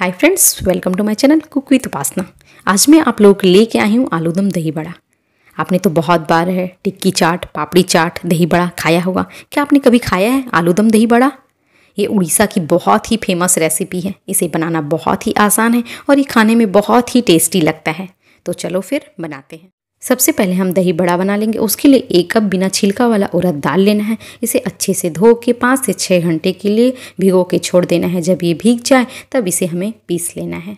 hi friends welcome to my channel cook with Upasana आज मैं आप लोगों के लेके आई हूँ आलूदम दही बड़ा आपने तो बहुत बार है टिक्की चाट पापड़ी चाट दही बड़ा खाया होगा क्या आपने कभी खाया है आलूदम दही बड़ा ये उड़ीसा की बहुत ही फेमस रेसिपी है इसे बनाना बहुत ही आसान है और ये खाने में बहुत ही टेस्टी लगता है तो चलो फिर बनाते हैं सबसे पहले हम दही बड़ा बना लेंगे उसके लिए एक कप बिना छिलका वाला उरद दाल लेना है इसे अच्छे से धो के पाँच से छः घंटे के लिए भिगो के छोड़ देना है जब ये भीग जाए तब इसे हमें पीस लेना है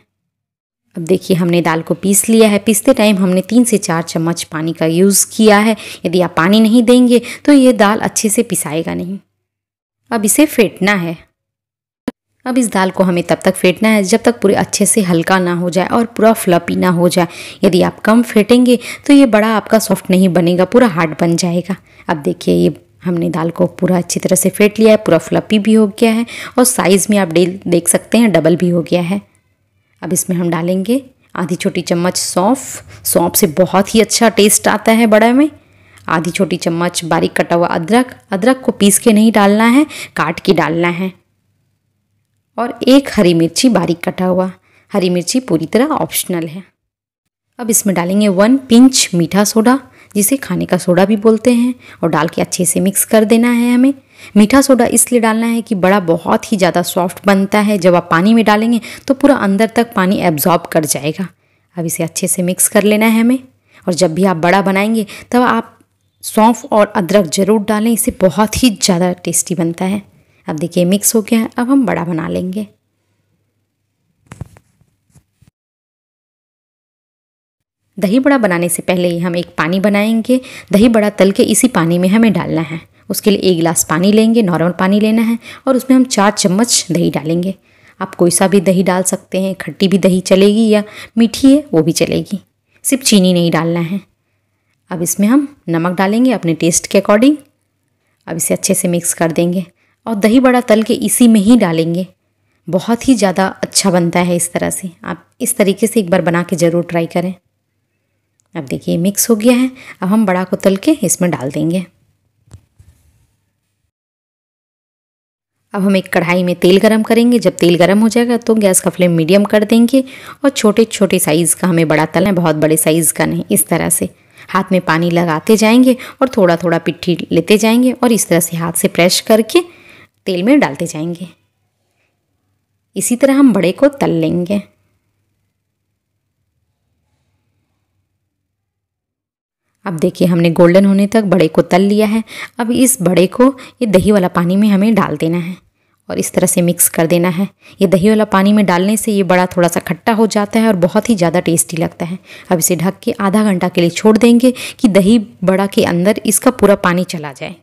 अब देखिए हमने दाल को पीस लिया है पीसते टाइम हमने तीन से चार चम्मच पानी का यूज़ किया है यदि आप पानी नहीं देंगे तो ये दाल अच्छे से पिसाएगा नहीं अब इसे फेंटना है अब इस दाल को हमें तब तक फेंटना है जब तक पूरे अच्छे से हल्का ना हो जाए और पूरा फ्लपी ना हो जाए यदि आप कम फेंटेंगे तो ये बड़ा आपका सॉफ्ट नहीं बनेगा पूरा हार्ड बन जाएगा अब देखिए ये हमने दाल को पूरा अच्छी तरह से फेंट लिया है पूरा फ्लपी भी हो गया है और साइज़ में आप देख सकते हैं डबल भी हो गया है अब इसमें हम डालेंगे आधी छोटी चम्मच सौंफ सौंफ से बहुत ही अच्छा टेस्ट आता है बड़ा में आधी छोटी चम्मच बारीक कटा हुआ अदरक अदरक को पीस के नहीं डालना है काट के डालना है और एक हरी मिर्ची बारीक कटा हुआ हरी मिर्ची पूरी तरह ऑप्शनल है अब इसमें डालेंगे वन पिंच मीठा सोडा जिसे खाने का सोडा भी बोलते हैं और डाल के अच्छे से मिक्स कर देना है हमें मीठा सोडा इसलिए डालना है कि बड़ा बहुत ही ज़्यादा सॉफ्ट बनता है जब आप पानी में डालेंगे तो पूरा अंदर तक पानी एब्जॉर्ब कर जाएगा अब इसे अच्छे से मिक्स कर लेना है हमें और जब भी आप बड़ा बनाएंगे तब आप सौंफ और अदरक ज़रूर डालें इसे बहुत ही ज़्यादा टेस्टी बनता है अब देखिए मिक्स हो गया है अब हम बड़ा बना लेंगे दही बड़ा बनाने से पहले ही हम एक पानी बनाएंगे दही बड़ा तल के इसी पानी में हमें डालना है उसके लिए एक गिलास पानी लेंगे नॉर्मल पानी लेना है और उसमें हम चार चम्मच दही डालेंगे आप कोई सा भी दही डाल सकते हैं खट्टी भी दही चलेगी या मीठी है वो भी चलेगी सिर्फ चीनी नहीं डालना है अब इसमें हम नमक डालेंगे अपने टेस्ट के अकॉर्डिंग अब इसे अच्छे से मिक्स कर देंगे और दही बड़ा तल के इसी में ही डालेंगे बहुत ही ज़्यादा अच्छा बनता है इस तरह से आप इस तरीके से एक बार बना के ज़रूर ट्राई करें अब देखिए मिक्स हो गया है अब हम बड़ा को तल के इसमें डाल देंगे अब हम एक कढ़ाई में तेल गरम करेंगे जब तेल गरम हो जाएगा तो गैस का फ्लेम मीडियम कर देंगे और छोटे छोटे साइज़ का हमें बड़ा तलना है बहुत बड़े साइज़ का नहीं इस तरह से हाथ में पानी लगाते जाएंगे और थोड़ा थोड़ा पिट्ठी लेते जाएंगे और इस तरह से हाथ से प्रेस करके तेल में डालते जाएंगे इसी तरह हम बड़े को तल लेंगे अब देखिए हमने गोल्डन होने तक बड़े को तल लिया है अब इस बड़े को ये दही वाला पानी में हमें डाल देना है और इस तरह से मिक्स कर देना है ये दही वाला पानी में डालने से ये बड़ा थोड़ा सा खट्टा हो जाता है और बहुत ही ज़्यादा टेस्टी लगता है अब इसे ढक के आधा घंटा के लिए छोड़ देंगे कि दही बड़ा के अंदर इसका पूरा पानी चला जाए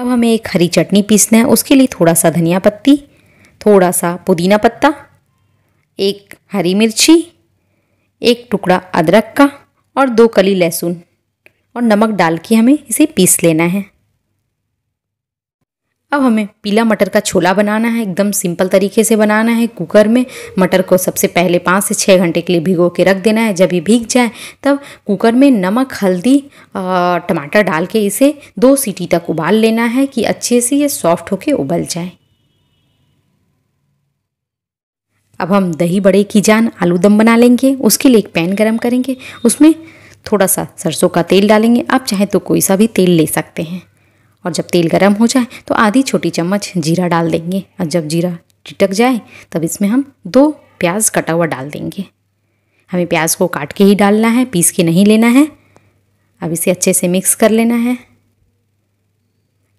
अब हमें एक हरी चटनी पीसना है उसके लिए थोड़ा सा धनिया पत्ती थोड़ा सा पुदीना पत्ता एक हरी मिर्ची एक टुकड़ा अदरक का और दो कली लहसुन और नमक डाल के हमें इसे पीस लेना है अब हमें पीला मटर का छोला बनाना है एकदम सिंपल तरीके से बनाना है कुकर में मटर को सबसे पहले पाँच से छः घंटे के लिए भिगो के रख देना है जब ये भीग जाए तब कुकर में नमक हल्दी टमाटर डाल के इसे दो सीटी तक उबाल लेना है कि अच्छे से ये सॉफ्ट होके उबल जाए अब हम दही बड़े की जान आलू दम बना लेंगे उसके लिए एक पैन गरम करेंगे उसमें थोड़ा सा सरसों का तेल डालेंगे आप चाहें तो कोई सा भी तेल ले सकते हैं और जब तेल गर्म हो जाए तो आधी छोटी चम्मच जीरा डाल देंगे और जब जीरा टिटक जाए तब इसमें हम दो प्याज कटा हुआ डाल देंगे हमें प्याज को काट के ही डालना है पीस के नहीं लेना है अब इसे अच्छे से मिक्स कर लेना है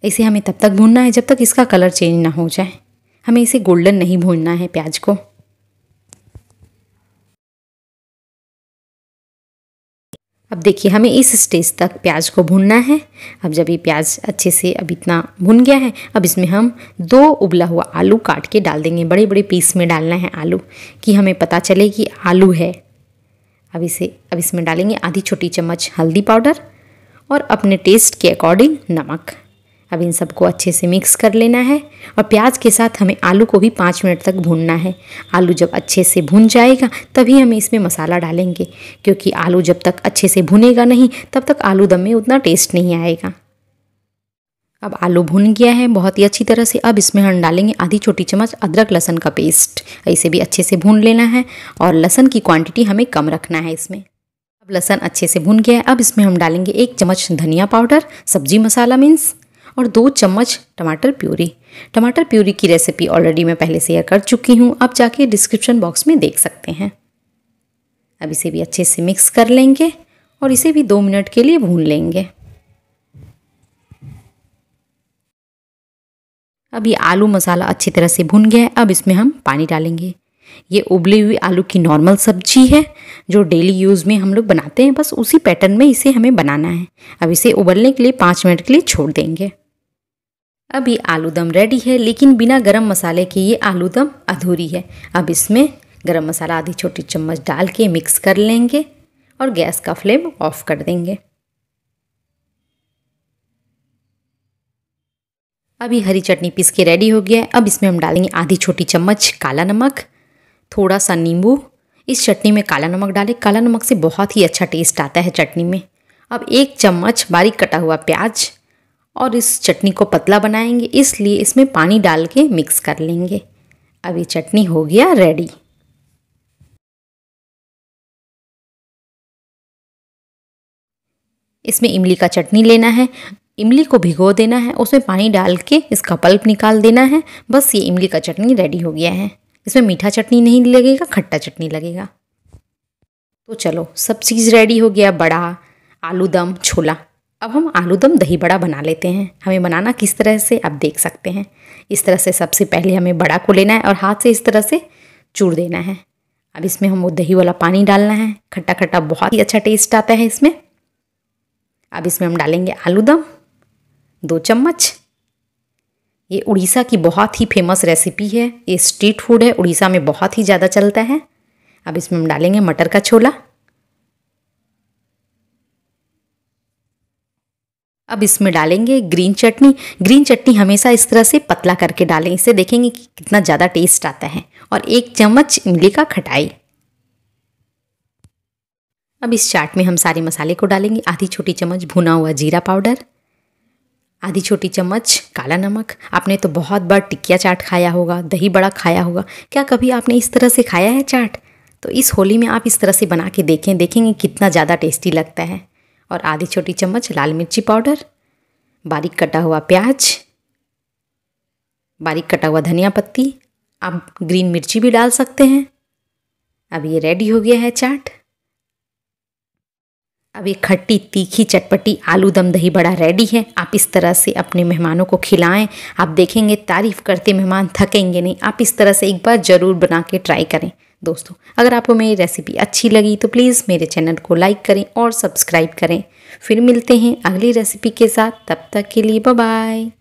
इसे हमें तब तक भूनना है जब तक इसका कलर चेंज ना हो जाए हमें इसे गोल्डन नहीं भूनना है प्याज को अब देखिए हमें इस स्टेज तक प्याज को भूनना है अब जब ये प्याज अच्छे से अब इतना भुन गया है अब इसमें हम दो उबला हुआ आलू काट के डाल देंगे बड़े बड़े पीस में डालना है आलू कि हमें पता चले कि आलू है अब इसे अब इसमें डालेंगे आधी छोटी चम्मच हल्दी पाउडर और अपने टेस्ट के अकॉर्डिंग नमक अब इन सबको अच्छे से मिक्स कर लेना है और प्याज के साथ हमें आलू को भी पाँच मिनट तक भूनना है आलू जब अच्छे से भून जाएगा तभी हम इसमें मसाला डालेंगे क्योंकि आलू जब तक अच्छे से भुनेगा नहीं तब तक आलू दम में उतना टेस्ट नहीं आएगा अब आलू भुन गया है बहुत ही अच्छी तरह से अब इसमें हम डालेंगे आधी छोटी चम्मच अदरक लहसन का पेस्ट इसे भी अच्छे से भून लेना है और लहसन की क्वांटिटी हमें कम रखना है इसमें अब लहसन अच्छे से भून गया है अब इसमें हम डालेंगे एक चम्मच धनिया पाउडर सब्जी मसाला मीन्स और दो चम्मच टमाटर प्यूरी टमाटर प्यूरी की रेसिपी ऑलरेडी मैं पहले शेयर कर चुकी हूँ आप जाके डिस्क्रिप्शन बॉक्स में देख सकते हैं अब इसे भी अच्छे से मिक्स कर लेंगे और इसे भी दो मिनट के लिए भून लेंगे अब ये आलू मसाला अच्छी तरह से भून गया है अब इसमें हम पानी डालेंगे ये उबले हुई आलू की नॉर्मल सब्जी है जो डेली यूज़ में हम लोग बनाते हैं बस उसी पैटर्न में इसे हमें बनाना है अब इसे उबलने के लिए पाँच मिनट के लिए छोड़ देंगे अभी आलू दम रेडी है लेकिन बिना गरम मसाले के ये आलू दम अधूरी है अब इसमें गरम मसाला आधी छोटी चम्मच डाल के मिक्स कर लेंगे और गैस का फ्लेम ऑफ कर देंगे अभी हरी चटनी पीस के रेडी हो गया है अब इसमें हम डालेंगे आधी छोटी चम्मच काला नमक थोड़ा सा नींबू इस चटनी में काला नमक डालें काला नमक से बहुत ही अच्छा टेस्ट आता है चटनी में अब एक चम्मच बारीक कटा हुआ प्याज और इस चटनी को पतला बनाएंगे इसलिए इसमें पानी डाल के मिक्स कर लेंगे अब ये चटनी हो गया रेडी इसमें इमली का चटनी लेना है इमली को भिगो देना है उसमें पानी डाल के इसका पल्प निकाल देना है बस ये इमली का चटनी रेडी हो गया है इसमें मीठा चटनी नहीं लगेगा खट्टा चटनी लगेगा तो चलो सब चीज़ रेडी हो गया बड़ा आलू दम छोला अब हम आलू दम दही बड़ा बना लेते हैं हमें बनाना किस तरह से आप देख सकते हैं इस तरह से सबसे पहले हमें बड़ा को लेना है और हाथ से इस तरह से चूर देना है अब इसमें हम वो दही वाला पानी डालना है खट्टा खट्टा बहुत ही अच्छा टेस्ट आता है इसमें अब इसमें हम डालेंगे आलू दम दो चम्मच ये उड़ीसा की बहुत ही फेमस रेसिपी है ये स्ट्रीट फूड है उड़ीसा में बहुत ही ज़्यादा चलता है अब इसमें हम डालेंगे मटर का छोला अब इसमें डालेंगे ग्रीन चटनी ग्रीन चटनी हमेशा इस तरह से पतला करके डालें इससे देखेंगे कि कितना ज़्यादा टेस्ट आता है और एक चम्मच इमली का खटाई अब इस चाट में हम सारे मसाले को डालेंगे आधी छोटी चम्मच भुना हुआ जीरा पाउडर आधी छोटी चम्मच काला नमक आपने तो बहुत बार टिकिया चाट खाया होगा दही बड़ा खाया होगा क्या कभी आपने इस तरह से खाया है चाट तो इस होली में आप इस तरह से बना के देखें देखेंगे कितना ज़्यादा टेस्टी लगता है और आधी छोटी चम्मच लाल मिर्ची पाउडर बारीक कटा हुआ प्याज बारीक कटा हुआ धनिया पत्ती आप ग्रीन मिर्ची भी डाल सकते हैं अब ये रेडी हो गया है चाट अब ये खट्टी तीखी चटपटी आलू दम दही बड़ा रेडी है आप इस तरह से अपने मेहमानों को खिलाएं आप देखेंगे तारीफ़ करते मेहमान थकेंगे नहीं आप इस तरह से एक बार ज़रूर बना के ट्राई करें दोस्तों अगर आपको मेरी रेसिपी अच्छी लगी तो प्लीज़ मेरे चैनल को लाइक करें और सब्सक्राइब करें फिर मिलते हैं अगली रेसिपी के साथ तब तक के लिए बाय